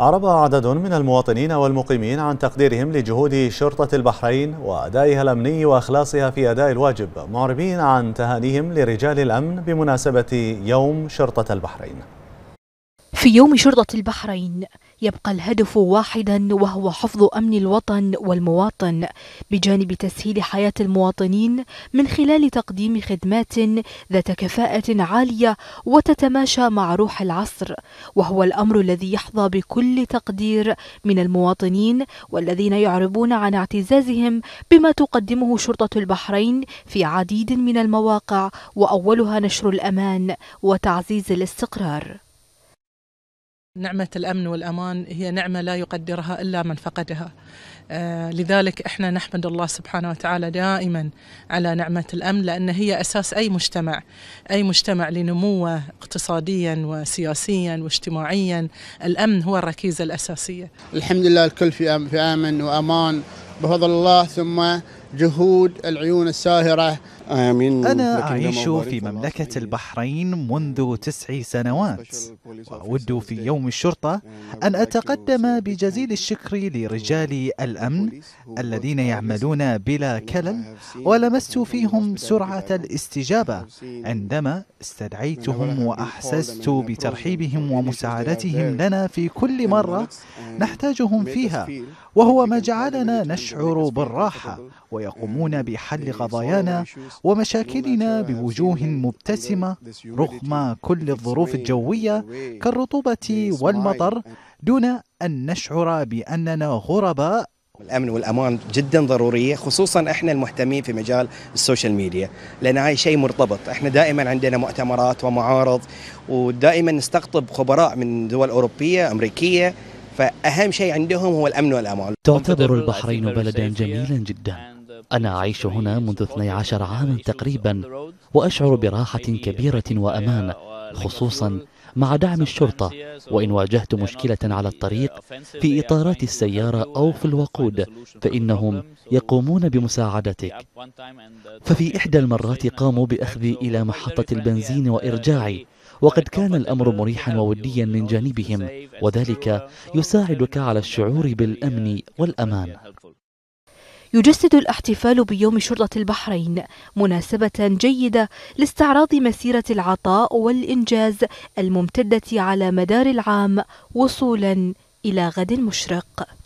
عرب عدد من المواطنين والمقيمين عن تقديرهم لجهود شرطة البحرين وأدائها الأمني وأخلاصها في أداء الواجب معربين عن تهانيهم لرجال الأمن بمناسبة يوم شرطة البحرين في يوم شرطة البحرين يبقى الهدف واحدا وهو حفظ أمن الوطن والمواطن بجانب تسهيل حياة المواطنين من خلال تقديم خدمات ذات كفاءة عالية وتتماشى مع روح العصر وهو الأمر الذي يحظى بكل تقدير من المواطنين والذين يعربون عن اعتزازهم بما تقدمه شرطة البحرين في عديد من المواقع وأولها نشر الأمان وتعزيز الاستقرار نعمة الأمن والأمان هي نعمة لا يقدرها إلا من فقدها آه، لذلك احنا نحمد الله سبحانه وتعالى دائما على نعمة الأمن لأن هي أساس أي مجتمع أي مجتمع لنموه اقتصاديا وسياسيا واجتماعيا الأمن هو الركيزة الأساسية الحمد لله الكل في أمن وأمان بفضل الله ثم جهود العيون الساهرة أنا أعيش في مملكة البحرين منذ تسع سنوات وأود في يوم الشرطة أن أتقدم بجزيل الشكر لرجال الأمن الذين يعملون بلا كلل ولمست فيهم سرعة الاستجابة عندما استدعيتهم وأحسست بترحيبهم ومساعدتهم لنا في كل مرة نحتاجهم فيها وهو ما جعلنا نشعر بالراحة ويقومون بحل قضايانا ومشاكلنا بوجوه مبتسمة رغم كل الظروف الجوية كالرطوبة والمطر دون أن نشعر بأننا غرباء الامن والامان جدا ضروريه خصوصا احنا المهتمين في مجال السوشيال ميديا لان هاي شيء مرتبط احنا دائما عندنا مؤتمرات ومعارض ودائما نستقطب خبراء من دول اوروبيه امريكيه فأهم شيء عندهم هو الأمن والأمان تعتبر البحرين بلدا جميلا جدا أنا أعيش هنا منذ 12 عاما تقريبا وأشعر براحة كبيرة وأمان خصوصا مع دعم الشرطة وإن واجهت مشكلة على الطريق في إطارات السيارة أو في الوقود فإنهم يقومون بمساعدتك ففي إحدى المرات قاموا بأخذي إلى محطة البنزين وإرجاعي وقد كان الأمر مريحا ووديا من جانبهم وذلك يساعدك على الشعور بالأمن والأمان يجسد الاحتفال بيوم شرطة البحرين مناسبة جيدة لاستعراض مسيرة العطاء والإنجاز الممتدة على مدار العام وصولا إلى غد مشرق